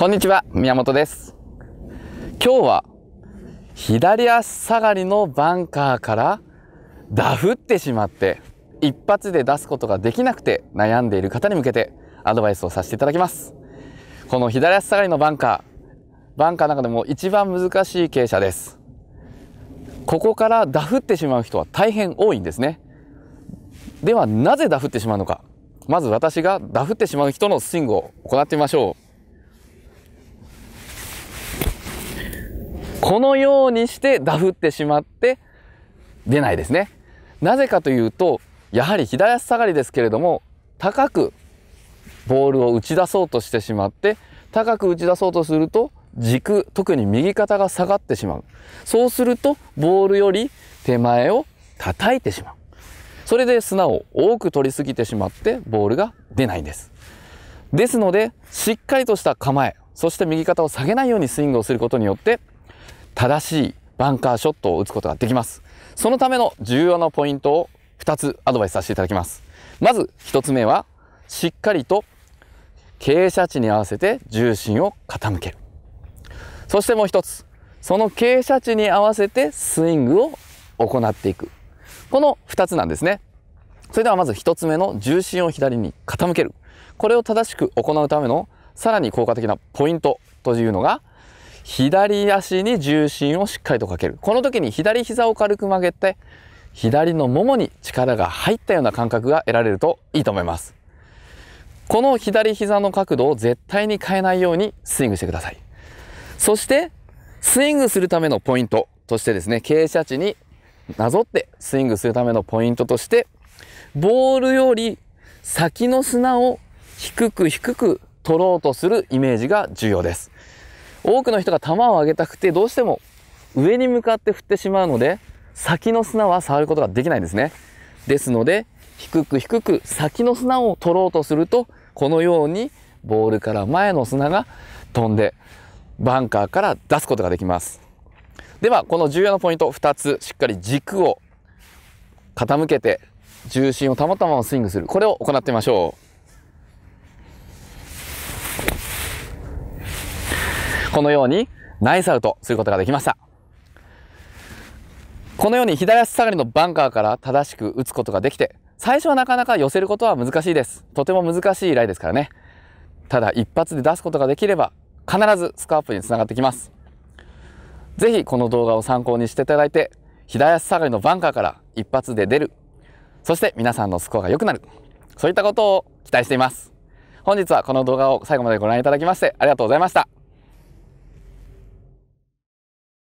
こんにちは、宮本です。今日は、左足下がりのバンカーから、ダフってしまって、一発で出すことができなくて悩んでいる方に向けて、アドバイスをさせていただきます。この左足下がりのバンカー、バンカーの中でも一番難しい傾斜です。ここからダフってしまう人は大変多いんですね。では、なぜダフってしまうのか。まず私がダフってしまう人のスイングを行ってみましょう。このようにしてダフってしまって出ないですね。なぜかというと、やはり左足下がりですけれども、高くボールを打ち出そうとしてしまって、高く打ち出そうとすると、軸、特に右肩が下がってしまう。そうすると、ボールより手前を叩いてしまう。それで砂を多く取りすぎてしまって、ボールが出ないんです。ですので、しっかりとした構え、そして右肩を下げないようにスイングをすることによって、正しいバンカーショットを打つことができます。そのための重要なポイントを2つアドバイスさせていただきます。まず1つ目は、しっかりと傾斜地に合わせて重心を傾ける。そしてもう1つ、その傾斜地に合わせてスイングを行っていく。この2つなんですね。それではまず1つ目の重心を左に傾ける。これを正しく行うためのさらに効果的なポイントというのが左足に重心をしっかりとかける。この時に左膝を軽く曲げて、左のももに力が入ったような感覚が得られるといいと思います。この左膝の角度を絶対に変えないようにスイングしてください。そして、スイングするためのポイントとしてですね、傾斜地になぞってスイングするためのポイントとして、ボールより先の砂を低く低く取ろうとするイメージが重要です。多くの人が球を上げたくて、どうしても上に向かって振ってしまうので、先の砂は触ることができないんですね。ですので、低く低く先の砂を取ろうとすると、このようにボールから前の砂が飛んで、バンカーから出すことができます。では、この重要なポイント2つ、しっかり軸を傾けて、重心を保ったままスイングする。これを行ってみましょう。このようにナイスアウトすることができました。このように左足下がりのバンカーから正しく打つことができて、最初はなかなか寄せることは難しいです。とても難しいライですからね。ただ一発で出すことができれば、必ずスコアアップにつながってきます。ぜひこの動画を参考にしていただいて、左足下がりのバンカーから一発で出る。そして皆さんのスコアが良くなる。そういったことを期待しています。本日はこの動画を最後までご覧いただきましてありがとうございました。